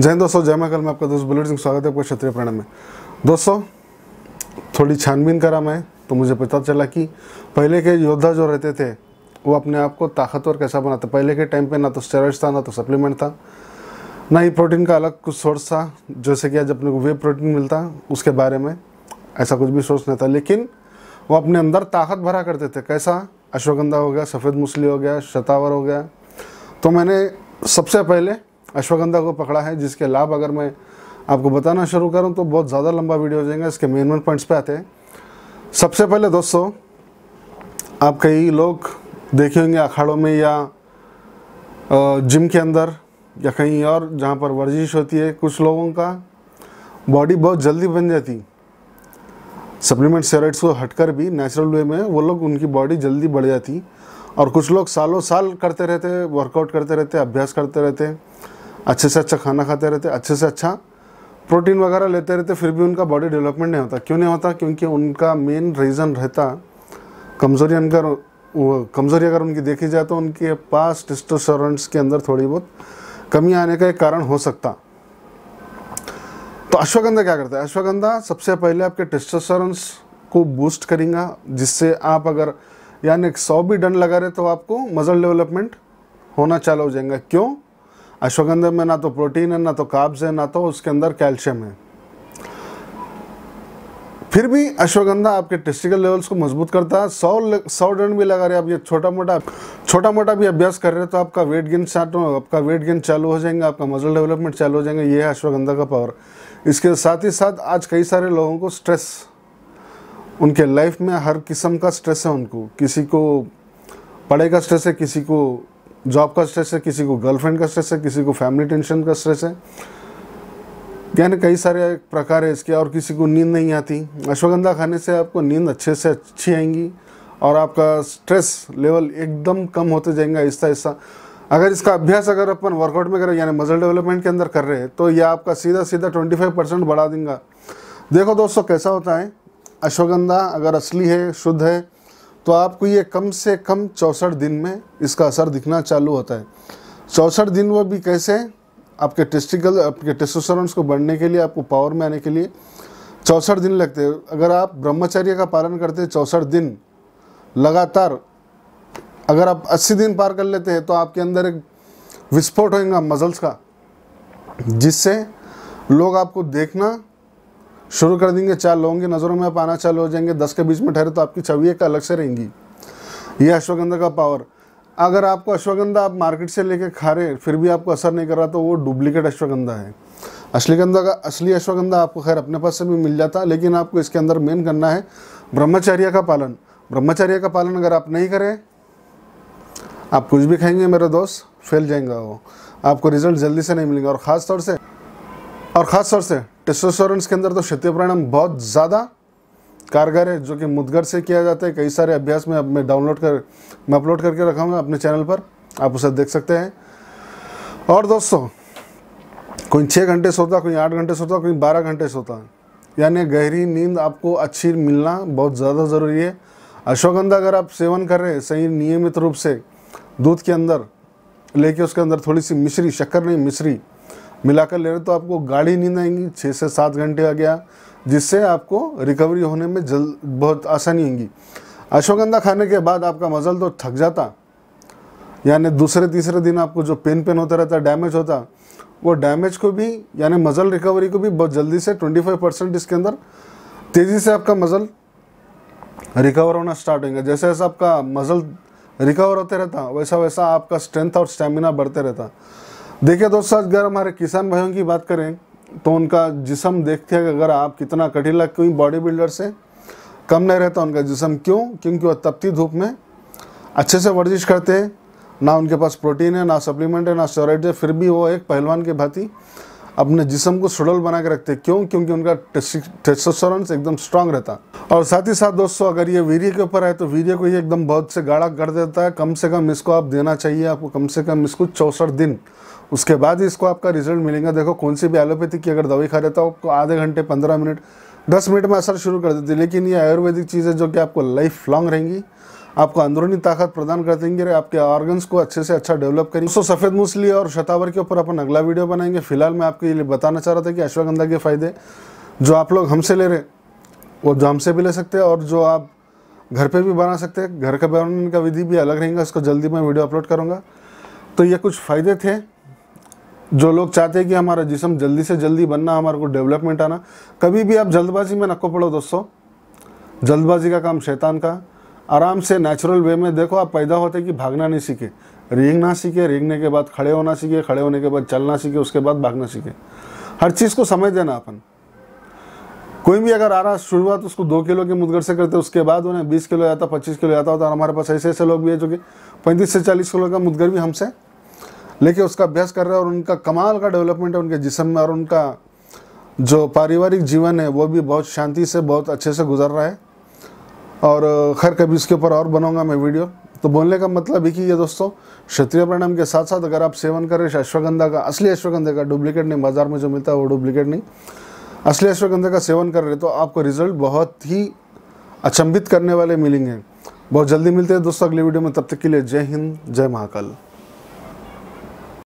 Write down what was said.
जय दोस्तों जय महाकाल में आपका दोस्त बुलेट सिंह स्वागत है आपका क्षत्रिय प्रणाम में दोस्तों थोड़ी छानबीन करा मैं तो मुझे पता चला कि पहले के योद्धा जो रहते थे वो अपने आप को ताकतवर कैसा बनाते पहले के टाइम पे ना तो स्टेरॉइड था ना तो सप्लीमेंट था ना ही प्रोटीन का अलग कुछ सोर्स था जैसे कि आज अपने को वे प्रोटीन मिलता उसके बारे में ऐसा कुछ भी सोर्स नहीं था लेकिन वो अपने अंदर ताकत भरा करते थे कैसा अश्वगंधा हो गया सफ़ेद मुसली हो गया शतावर हो गया तो मैंने सबसे पहले अश्वगंधा को पकड़ा है जिसके लाभ अगर मैं आपको बताना शुरू करूं तो बहुत ज़्यादा लंबा वीडियो हो जाएगा इसके मेन मेन पॉइंट्स पे आते हैं सबसे पहले दोस्तों आप कई लोग देखे होंगे अखाड़ों में या जिम के अंदर या कहीं और जहाँ पर वर्जिश होती है कुछ लोगों का बॉडी बहुत जल्दी बन जाती सप्लीमेंट स्टेरॉइड्स को हटकर भी नेचुरल वे में वो लोग उनकी बॉडी जल्दी बढ़ जाती और कुछ लोग सालों साल करते रहते वर्कआउट करते रहते अभ्यास करते रहते अच्छे से अच्छा खाना खाते रहते अच्छे से अच्छा प्रोटीन वगैरह लेते रहते फिर भी उनका बॉडी डेवलपमेंट नहीं होता क्यों नहीं होता क्योंकि उनका मेन रीज़न रहता कमज़ोरी अगर कमज़ोरी अगर उनकी देखी जाए तो उनके पास टेस्टोस्टेरोन्स के अंदर थोड़ी बहुत कमी आने का एक कारण हो सकता तो अश्वगंधा क्या करता है अश्वगंधा सबसे पहले आपके टेस्टोस्टेरोन्स को बूस्ट करेगा जिससे आप अगर यानी सौ भी डन लगा रहे तो आपको मसल डेवलपमेंट होना चालू हो जाएगा क्यों अश्वगंधा में ना तो प्रोटीन है ना तो काब्स है ना तो उसके अंदर कैल्शियम है फिर भी अश्वगंधा आपके टेस्टिकल लेवल्स को मजबूत करता है सौ सौ रन भी लगा रहे आप ये छोटा मोटा छोटा मोटा भी अभ्यास कर रहे हैं तो आपका वेट गेन स्टार्ट आपका वेट गेन चालू हो जाएंगे आपका मसल डेवलपमेंट चालू हो जाएंगे ये है अश्वगंधा का पावर इसके साथ ही साथ आज कई सारे लोगों को स्ट्रेस उनके लाइफ में हर किस्म का स्ट्रेस है उनको किसी को पढ़ाई का स्ट्रेस है किसी को जॉब का स्ट्रेस है किसी को गर्लफ्रेंड का स्ट्रेस है किसी को फैमिली टेंशन का स्ट्रेस है यानी कई सारे प्रकार है इसके और किसी को नींद नहीं आती अश्वगंधा खाने से आपको नींद अच्छे से अच्छी आएंगी और आपका स्ट्रेस लेवल एकदम कम होते जाएंगे आहिस्ता आहिस्ता अगर इसका अभ्यास अगर अपन वर्कआउट में करें यानी मजल डेवलपमेंट के अंदर कर रहे हैं तो यह आपका सीधा सीधा 25 परसेंट बढ़ा देंगे देखो दोस्तों कैसा होता है अश्वगंधा अगर असली है शुद्ध है तो आपको ये कम से कम चौंसठ दिन में इसका असर दिखना चालू होता है चौंसठ दिन वह भी कैसे आपके टेस्टिकल आपके टेस्टोसर को बढ़ने के लिए आपको पावर में आने के लिए चौंसठ दिन लगते हैं अगर आप ब्रह्मचर्य का पालन करते हैं चौंसठ दिन लगातार अगर आप 80 दिन पार कर लेते हैं तो आपके अंदर एक विस्फोट होगा मजल्स का जिससे लोग आपको देखना शुरू कर देंगे चार लोगों की नज़रों में आप आना चालू हो जाएंगे दस के बीच में ठहरे तो आपकी छवि एक अलग से रहेंगी ये अश्वगंधा का पावर अगर आपको अश्वगंधा आप मार्केट से लेके खा रहे फिर भी आपको असर नहीं कर रहा तो वो डुप्लीकेट अश्वगंधा है असली गंधा का असली अश्वगंधा आपको खैर अपने पास से भी मिल जाता लेकिन आपको इसके अंदर मेन करना है ब्रह्मचर्य का पालन ब्रह्मचर्य का पालन अगर आप नहीं करें आप कुछ भी खाएंगे मेरे दोस्त फैल जाएंगे वो आपको रिजल्ट जल्दी से नहीं मिलेगा और ख़ास तौर से और ख़ास तौर से टेस्टोस्टेरोन्स के अंदर तो शत्य परिणाम बहुत ज़्यादा कारगर है जो कि मुदगर से किया जाता है कई सारे अभ्यास में अब मैं डाउनलोड कर मैं अपलोड करके रखा हूँ अपने चैनल पर आप उसे देख सकते हैं और दोस्तों कोई छः घंटे सोता कोई आठ घंटे सोता कोई बारह घंटे सोता यानी गहरी नींद आपको अच्छी मिलना बहुत ज़्यादा ज़रूरी है अश्वगंधा अगर आप सेवन कर रहे हैं सही नियमित रूप से दूध के अंदर लेके उसके अंदर थोड़ी सी मिश्री शक्कर नहीं मिश्री मिलाकर ले रहे तो आपको गाढ़ी नींद आएंगी छः से सात घंटे आ गया जिससे आपको रिकवरी होने में जल बहुत आसानी होगी अश्वगंधा खाने के बाद आपका मजल तो थक जाता यानी दूसरे तीसरे दिन आपको जो पेन पेन होता रहता डैमेज होता वो डैमेज को भी यानी मजल रिकवरी को भी बहुत जल्दी से 25 परसेंट इसके अंदर तेज़ी से आपका मजल रिकवर होना स्टार्ट होगा जैसे जैसा आपका मजल रिकवर होते रहता वैसा वैसा आपका स्ट्रेंथ और स्टेमिना बढ़ते रहता देखिए दोस्तों आज अगर हमारे किसान भाइयों की बात करें तो उनका जिसम देखते हैं अगर आप कितना कठिन लग बॉडी बिल्डर से कम नहीं रहता उनका जिसम क्यों क्योंकि वह तपती धूप में अच्छे से वर्जिश करते हैं ना उनके पास प्रोटीन है ना सप्लीमेंट है ना स्टोरेज है फिर भी वो एक पहलवान की भांति अपने जिसम को सुडल बना के रखते क्यों क्योंकि उनका टेस्टोस्टेरोन एकदम स्ट्रांग रहता और साथ ही साथ दोस्तों अगर ये वीर्य के ऊपर है तो वीर्य को ये एकदम बहुत से गाढ़ा कर देता है कम से कम इसको आप देना चाहिए आपको कम से कम इसको चौंसठ दिन उसके बाद ही इसको आपका रिजल्ट मिलेगा देखो कौन सी भी एलोपैथी की अगर दवाई खा देता हो आपको आधे घंटे पंद्रह मिनट दस मिनट में असर शुरू कर देती है लेकिन ये आयुर्वेदिक चीज़ें जो कि आपको लाइफ लॉन्ग रहेंगी आपको अंदरूनी ताकत प्रदान कर देंगे आपके ऑर्गन्स को अच्छे से अच्छा डेवलप करेंगे दोस्तों सफ़ेद मूसली और शतावर के ऊपर अपन अगला वीडियो बनाएंगे फिलहाल मैं आपके लिए बताना चाह रहा था कि अश्वगंधा के फ़ायदे जो आप लोग हमसे ले रहे वो जो हमसे भी ले सकते हैं और जो आप घर पे भी बना सकते हैं घर का बनाने का विधि भी अलग रहेगा उसको जल्दी मैं वीडियो अपलोड करूँगा तो ये कुछ फ़ायदे थे जो लोग चाहते हैं कि हमारा जिसम जल्दी से जल्दी बनना हमारे को डेवलपमेंट आना कभी भी आप जल्दबाजी में नको पड़ो दोस्तों जल्दबाजी का काम शैतान का आराम से नेचुरल वे में देखो आप पैदा होते कि भागना नहीं सीखे रेंगना सीखे रेंगने के बाद खड़े होना सीखे खड़े होने के बाद चलना सीखे उसके बाद भागना सीखे हर चीज़ को समझ देना अपन कोई भी अगर आ रहा शुरुआत उसको दो किलो के मुदगर से करते उसके बाद उन्हें बीस किलो जाता तो पच्चीस किलो जाता होता तो, तो और हमारे पास ऐसे ऐसे लोग भी है जो कि पैंतीस से चालीस किलो का मुदगर भी हमसे लेके उसका अभ्यास कर रहे हैं और उनका कमाल का डेवलपमेंट है उनके जिसम में और उनका जो पारिवारिक जीवन है वो भी बहुत शांति से बहुत अच्छे से गुजर रहा है और खैर कभी इसके ऊपर और बनाऊंगा मैं वीडियो तो बोलने का मतलब है ही है दोस्तों क्षत्रिय परिणाम के साथ साथ अगर आप सेवन करें अश्वगंधा का असली अश्वगंधा का डुप्लीकेट नहीं बाज़ार में जो मिलता है वो डुप्लीकेट नहीं असली अश्वगंधा का सेवन कर रहे तो आपको रिजल्ट बहुत ही अचंभित करने वाले मिलेंगे बहुत जल्दी मिलते हैं दोस्तों अगले वीडियो में तब तक के लिए जय हिंद जय महाकाल